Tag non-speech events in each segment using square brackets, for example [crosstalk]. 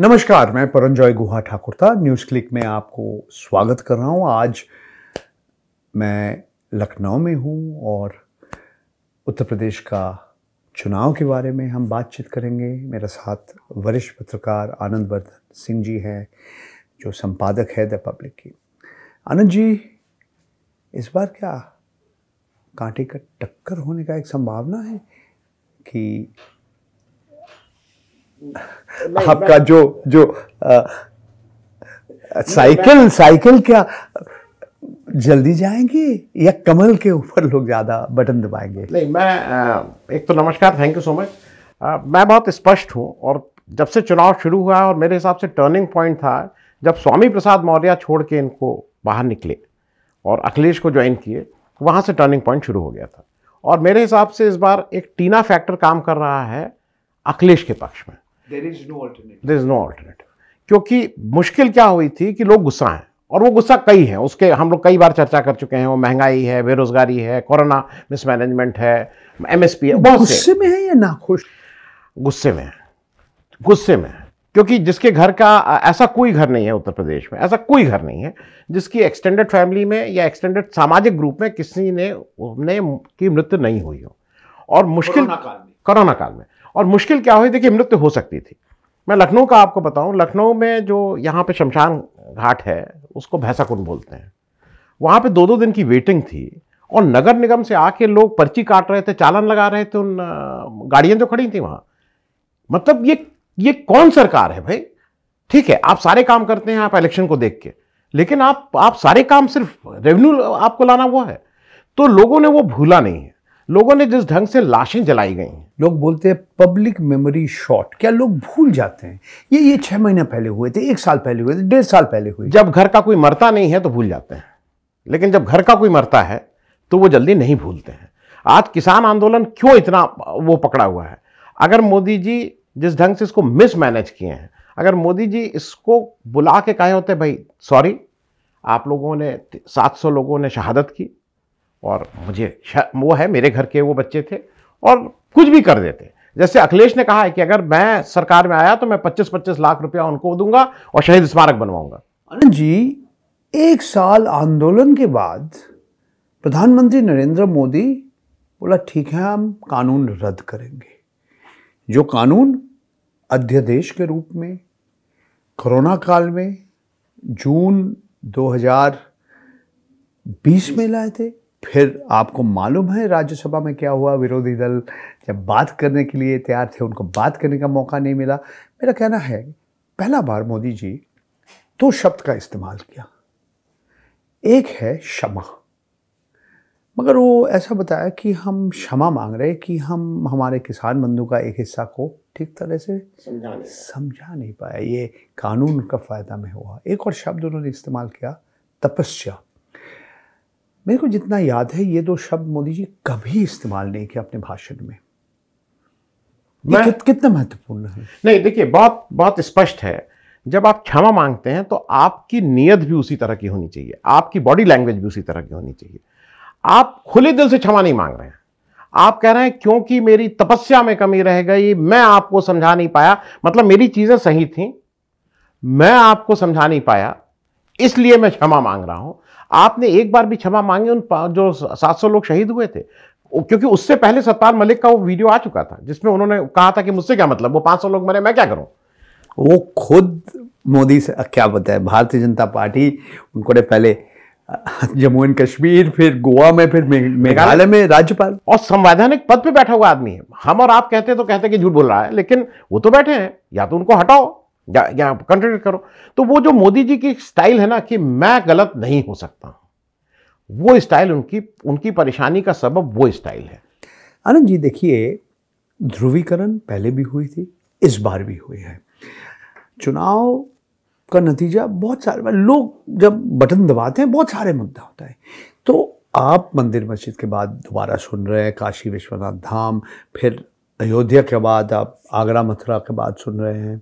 नमस्कार मैं परंजॉय गुहा ठाकुर था न्यूज़ क्लिक में आपको स्वागत कर रहा हूँ आज मैं लखनऊ में हूँ और उत्तर प्रदेश का चुनाव के बारे में हम बातचीत करेंगे मेरे साथ वरिष्ठ पत्रकार आनंद वर्धन सिंह जी हैं जो संपादक है द पब्लिक की आनंद जी इस बार क्या कांटे का टक्कर होने का एक संभावना है कि [laughs] आपका जो जो साइकिल साइकिल क्या जल्दी जाएंगे या कमल के ऊपर लोग ज़्यादा बटन दबाएंगे नहीं मैं एक तो नमस्कार थैंक यू सो मच मैं बहुत स्पष्ट हूँ और जब से चुनाव शुरू हुआ और मेरे हिसाब से टर्निंग पॉइंट था जब स्वामी प्रसाद मौर्य छोड़ के इनको बाहर निकले और अखिलेश को ज्वाइन किए वहाँ से टर्निंग पॉइंट शुरू हो गया था और मेरे हिसाब से इस बार एक टीना फैक्टर काम कर रहा है अखिलेश के पक्ष में there is no alternative there is no क्योंकि मुश्किल क्या हुई थी कि लोग गुस्सा हैं और वो गुस्सा कई है उसके हम लोग कई बार चर्चा कर चुके हैं वो महंगाई है बेरोजगारी है कोरोना मिसमैनेजमेंट है एमएसपी है बहुत गुस्से में है या नाखुश गुस्से में गुस्से में क्योंकि जिसके घर का ऐसा कोई घर नहीं है उत्तर प्रदेश में ऐसा कोई घर नहीं है जिसकी एक्सटेंडेड फैमिली में या एक्सटेंडेड सामाजिक ग्रुप में किसी ने ने की मृत्यु नहीं हुई हो और मुश्किल कोरोना काल में और मुश्किल क्या हुई देखिए मृत्यु हो सकती थी मैं लखनऊ का आपको बताऊं लखनऊ में जो यहाँ पे शमशान घाट है उसको कुंड बोलते हैं वहाँ पे दो दो दिन की वेटिंग थी और नगर निगम से आके लोग पर्ची काट रहे थे चालान लगा रहे थे उन गाड़ियाँ जो खड़ी थी वहाँ मतलब ये ये कौन सरकार है भाई ठीक है आप सारे काम करते हैं आप इलेक्शन को देख के लेकिन आप आप सारे काम सिर्फ रेवेन्यू आपको लाना हुआ है तो लोगों ने वो भूला नहीं है लोगों ने जिस ढंग से लाशें जलाई गई लोग बोलते हैं पब्लिक मेमोरी शॉट क्या लोग भूल जाते हैं ये ये छह महीने पहले हुए थे एक साल पहले हुए थे डेढ़ साल पहले हुए जब घर का कोई मरता नहीं है तो भूल जाते हैं लेकिन जब घर का कोई मरता है तो वो जल्दी नहीं भूलते हैं आज किसान आंदोलन क्यों इतना वो पकड़ा हुआ है अगर मोदी जी जिस ढंग से इसको मिसमैनेज किए हैं अगर मोदी जी इसको बुला के कहे होते भाई सॉरी आप लोगों ने 700 लोगों ने शहादत की और मुझे वो है मेरे घर के वो बच्चे थे और कुछ भी कर देते जैसे अखिलेश ने कहा है कि अगर मैं सरकार में आया तो मैं 25-25 लाख रुपया उनको दूंगा और शहीद स्मारक बनवाऊंगा अनंत जी एक साल आंदोलन के बाद प्रधानमंत्री नरेंद्र मोदी बोला ठीक है हम कानून रद्द करेंगे जो कानून अध्यादेश के रूप में कोरोना काल में जून 2020 में लाए थे फिर आपको मालूम है राज्यसभा में क्या हुआ विरोधी दल जब बात करने के लिए तैयार थे उनको बात करने का मौका नहीं मिला मेरा कहना है पहला बार मोदी जी दो शब्द का इस्तेमाल किया एक है क्षमा मगर वो ऐसा बताया कि हम क्षमा मांग रहे कि हम हमारे किसान बंधु का एक हिस्सा को ठीक तरह से समझा नहीं पाया ये कानून का फ़ायदा में हुआ एक और शब्द उन्होंने इस्तेमाल किया तपस्या मेरे को जितना याद है ये दो शब्द मोदी जी कभी इस्तेमाल नहीं किया अपने भाषण में मैं कित, कितना महत्वपूर्ण है नहीं देखिए बहुत बहुत स्पष्ट है जब आप क्षमा मांगते हैं तो आपकी नीयत भी उसी तरह की होनी चाहिए आपकी बॉडी लैंग्वेज भी उसी तरह की होनी चाहिए आप खुले दिल से क्षमा नहीं मांग रहे हैं आप कह रहे हैं क्योंकि मेरी तपस्या में कमी रह गई मैं आपको समझा नहीं पाया मतलब मेरी चीज़ें सही थी मैं आपको समझा नहीं पाया इसलिए मैं क्षमा मांग रहा हूं आपने एक बार भी क्षमा मांगी उन जो 700 लोग शहीद हुए थे क्योंकि उससे पहले सत्तार मलिक का वो वीडियो आ चुका था जिसमें उन्होंने कहा था कि मुझसे क्या मतलब वो 500 लोग मरे मैं क्या करूं वो खुद मोदी से क्या बताए भारतीय जनता पार्टी उनको पहले जम्मू एंड कश्मीर फिर गोवा में फिर मेघालय में राज्यपाल और संवैधानिक पद पे बैठा हुआ आदमी है हम और आप कहते हैं तो कहते कि झूठ बोल रहा है लेकिन वो तो बैठे हैं या तो उनको हटाओ या, कंट्रीब्यूट करो तो वो जो मोदी जी की स्टाइल है ना कि मैं गलत नहीं हो सकता वो स्टाइल उनकी उनकी परेशानी का सबब वो स्टाइल है आनंद जी देखिए ध्रुवीकरण पहले भी हुई थी इस बार भी हुई है चुनाव का नतीजा बहुत सारे मतलब लोग जब बटन दबाते हैं बहुत सारे मुद्दा होता है तो आप मंदिर मस्जिद के बाद दोबारा सुन रहे हैं काशी विश्वनाथ धाम फिर अयोध्या के बाद आप आगरा मथुरा के बाद सुन रहे हैं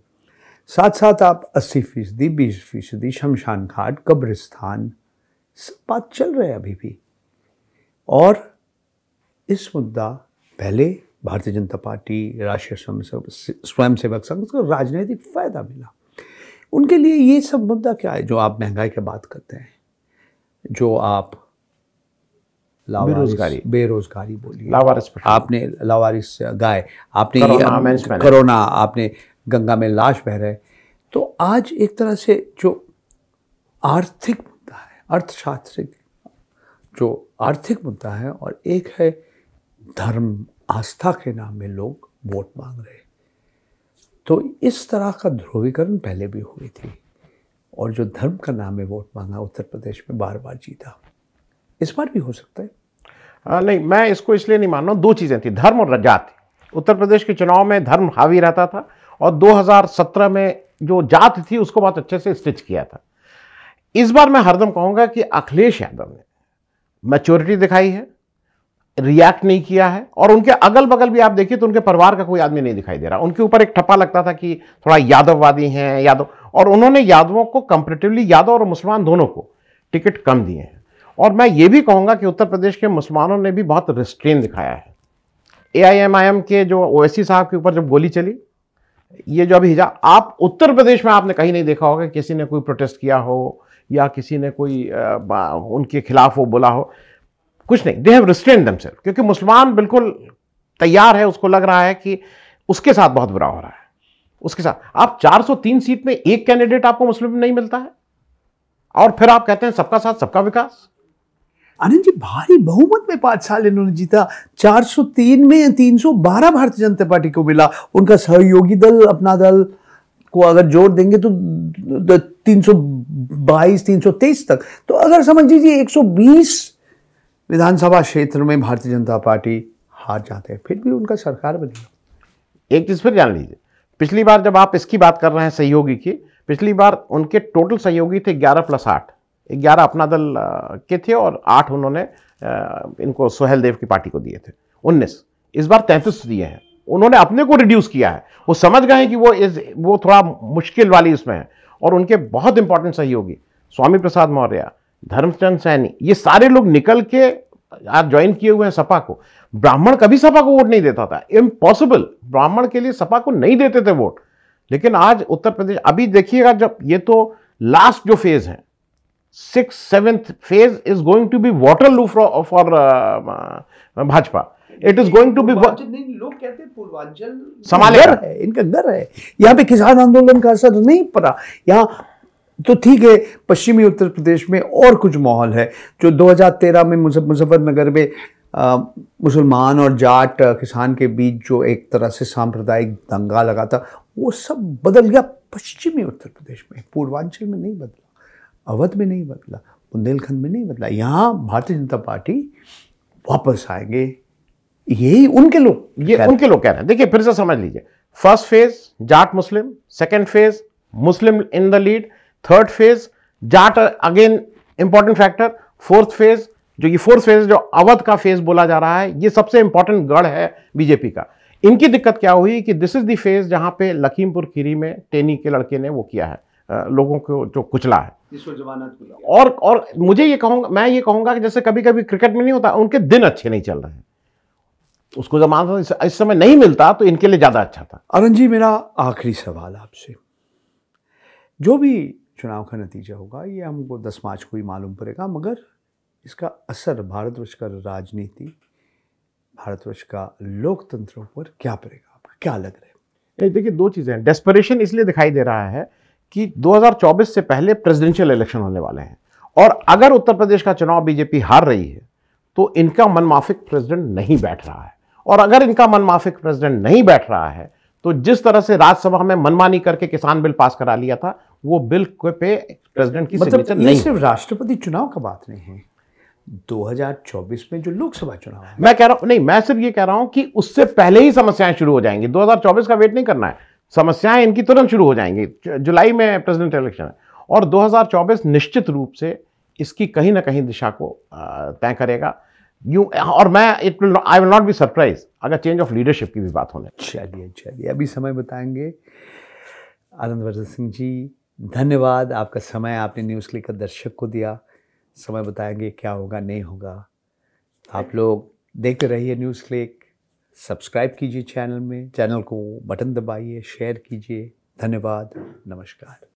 साथ साथ आप अस्सी फीसदी बीस फीसदी शमशान घाट कब्रिस्तान सब बात चल रहे है अभी भी और इस मुद्दा पहले भारतीय जनता पार्टी राष्ट्रीय स्वयं स्वयं सेवक संघ उसको राजनीतिक फायदा मिला उनके लिए ये सब मुद्दा क्या है जो आप महंगाई के बात करते हैं जो आप बेरोजगारी बेरोजगारी बोली लावारिस आपने लावारिस गाय आपने कोरोना आपने गंगा में लाश बह रहे तो आज एक तरह से जो आर्थिक मुद्दा है अर्थशास्त्र जो आर्थिक मुद्दा है और एक है धर्म आस्था के नाम में लोग वोट मांग रहे तो इस तरह का ध्रुवीकरण पहले भी हुई थी और जो धर्म का नाम में वोट मांगा उत्तर प्रदेश में बार बार जीता इस बार भी हो सकता है आ, नहीं मैं इसको इसलिए नहीं मान रहा हूँ दो चीज़ें थी धर्म और जाति उत्तर प्रदेश के चुनाव में धर्म हावी रहता था और 2017 में जो जात थी उसको बहुत अच्छे से स्टिच किया था इस बार मैं हरदम कहूंगा कि अखिलेश यादव ने मैच्योरिटी दिखाई है रिएक्ट नहीं किया है और उनके अगल बगल भी आप देखिए तो उनके परिवार का कोई आदमी नहीं दिखाई दे रहा उनके ऊपर एक ठप्पा लगता था कि थोड़ा यादववादी हैं यादव और उन्होंने यादवों को कंपेरेटिवली यादव और मुसलमान दोनों को टिकट कम दिए हैं और मैं ये भी कहूँगा कि उत्तर प्रदेश के मुसलमानों ने भी बहुत रिस्ट्रेन दिखाया है एआईएमआईएम के जो ओवैसी साहब के ऊपर जब गोली चली ये जो अभी हिजा आप उत्तर प्रदेश में आपने कहीं नहीं देखा होगा किसी ने कोई प्रोटेस्ट किया हो या किसी ने कोई आ, उनके खिलाफ वो बोला हो कुछ नहीं they have restrain themselves क्योंकि मुसलमान बिल्कुल तैयार है उसको लग रहा है कि उसके साथ बहुत बुरा हो रहा है उसके साथ आप 403 सीट में एक कैंडिडेट आपको मुस्लिम नहीं मिलता है और फिर आप कहते हैं सबका साथ सबका विकास आनंद जी भारी बहुमत में पांच साल इन्होंने जीता 403 में 312 भारतीय जनता पार्टी को मिला उनका सहयोगी दल अपना दल को अगर जोड़ देंगे तो 322 323 तक तो अगर समझ लीजिए 120 विधानसभा क्षेत्र में भारतीय जनता पार्टी हार जाते हैं फिर भी उनका सरकार बनी एक चीज़ फिर जान लीजिए पिछली बार जब आप इसकी बात कर रहे हैं सहयोगी की पिछली बार उनके टोटल सहयोगी थे 11 प्लस आठ ग्यारह अपना दल के थे और आठ उन्होंने इनको सोहेल देव की पार्टी को दिए थे उन्नीस इस बार तैंतीस दिए हैं उन्होंने अपने को रिड्यूस किया है वो समझ गए हैं कि वो इस वो थोड़ा मुश्किल वाली इसमें है और उनके बहुत इंपॉर्टेंट सहयोगी स्वामी प्रसाद मौर्य धर्मचंद सैनी ये सारे लोग निकल के आज ज्वाइन किए हुए हैं सपा को ब्राह्मण कभी सपा को वोट नहीं देता था इम्पॉसिबल ब्राह्मण के लिए सपा को नहीं देते थे वोट लेकिन आज उत्तर प्रदेश अभी देखिएगा जब ये तो लास्ट जो फेज़ है six seventh phase is going to be Waterloo for Bhajpa it is going to to uh, uh, लोग कहते पूर्वांचल घर है इनका घर है यहाँ पे किसान आंदोलन का असर नहीं पड़ा यहाँ तो ठीक है पश्चिमी उत्तर प्रदेश में और कुछ माहौल है जो 2013 में मुजफ्फरनगर में मुसलमान और जाट किसान के बीच जो एक तरह से सांप्रदायिक दंगा लगा था वो सब बदल गया पश्चिमी उत्तर प्रदेश में पूर्वांचल में नहीं बदला अवध में नहीं बदला बुंदेलखंड में नहीं बदला यहाँ भारतीय जनता पार्टी वापस आएंगे यही उनके लोग ये उनके लोग कह रहे हैं देखिए फिर से समझ लीजिए first phase Jat Muslim second phase Muslim in the lead third phase Jat again important factor fourth phase जो ये फोर्थ फेज जो अवध का फेज बोला जा रहा है ये सबसे इंपॉर्टेंट गढ़ है बीजेपी का इनकी दिक्कत क्या हुई कि दिस इज द फेज जहां पे लखीमपुर खीरी में टेनी के लड़के ने वो किया है लोगों को जो कुचला है और और मुझे ये कहूँगा मैं ये कहूँगा कि जैसे कभी कभी क्रिकेट में नहीं होता उनके दिन अच्छे नहीं चल रहे हैं उसको जमाना इस, इस समय नहीं मिलता तो इनके लिए ज़्यादा अच्छा था अरुण जी मेरा आखिरी सवाल आपसे जो भी चुनाव का नतीजा होगा ये हमको दस मार्च को ही मालूम पड़ेगा मगर इसका असर भारतवर्ष का राजनीति भारतवर्ष का लोकतंत्र पर क्या पड़ेगा आपका क्या लग रहा है देखिए दो चीज़ें हैं डेस्परेशन इसलिए दिखाई दे रहा है कि 2024 से पहले प्रेसिडेंशियल इलेक्शन होने वाले हैं और अगर उत्तर प्रदेश का चुनाव बीजेपी हार रही है तो इनका मनमाफिक प्रेसिडेंट नहीं बैठ रहा है और अगर इनका मनमाफिक प्रेसिडेंट नहीं बैठ रहा है तो जिस तरह से राज्यसभा में मनमानी करके किसान बिल पास करा लिया था वो बिल पे प्रेसिडेंट की मतलब नहीं सिर्फ राष्ट्रपति चुनाव का बात नहीं है 2024 में जो लोकसभा चुनाव है मैं कह रहा हूं नहीं मैं सिर्फ ये कह रहा हूं कि उससे पहले ही समस्याएं शुरू हो जाएंगी 2024 का वेट नहीं करना है समस्याएं इनकी तुरंत शुरू हो जाएंगी जुलाई में प्रेसिडेंट इलेक्शन है और 2024 निश्चित रूप से इसकी कहीं ना कहीं दिशा को तय करेगा यू और मैं it will I will not be surprise अगर चेंज ऑफ लीडरशिप की भी बात होने चलिए चलिए अभी समय बताएंगे आनंद वर्धन सिंह जी धन्यवाद आपका समय आपने न्यूज़ क्लिक का दर्शक को दिया समय बताएंगे क्या होगा नहीं होगा आप लोग देखते रहिए न्यूज़ क्लिक सब्सक्राइब कीजिए चैनल में चैनल को बटन दबाइए शेयर कीजिए धन्यवाद नमस्कार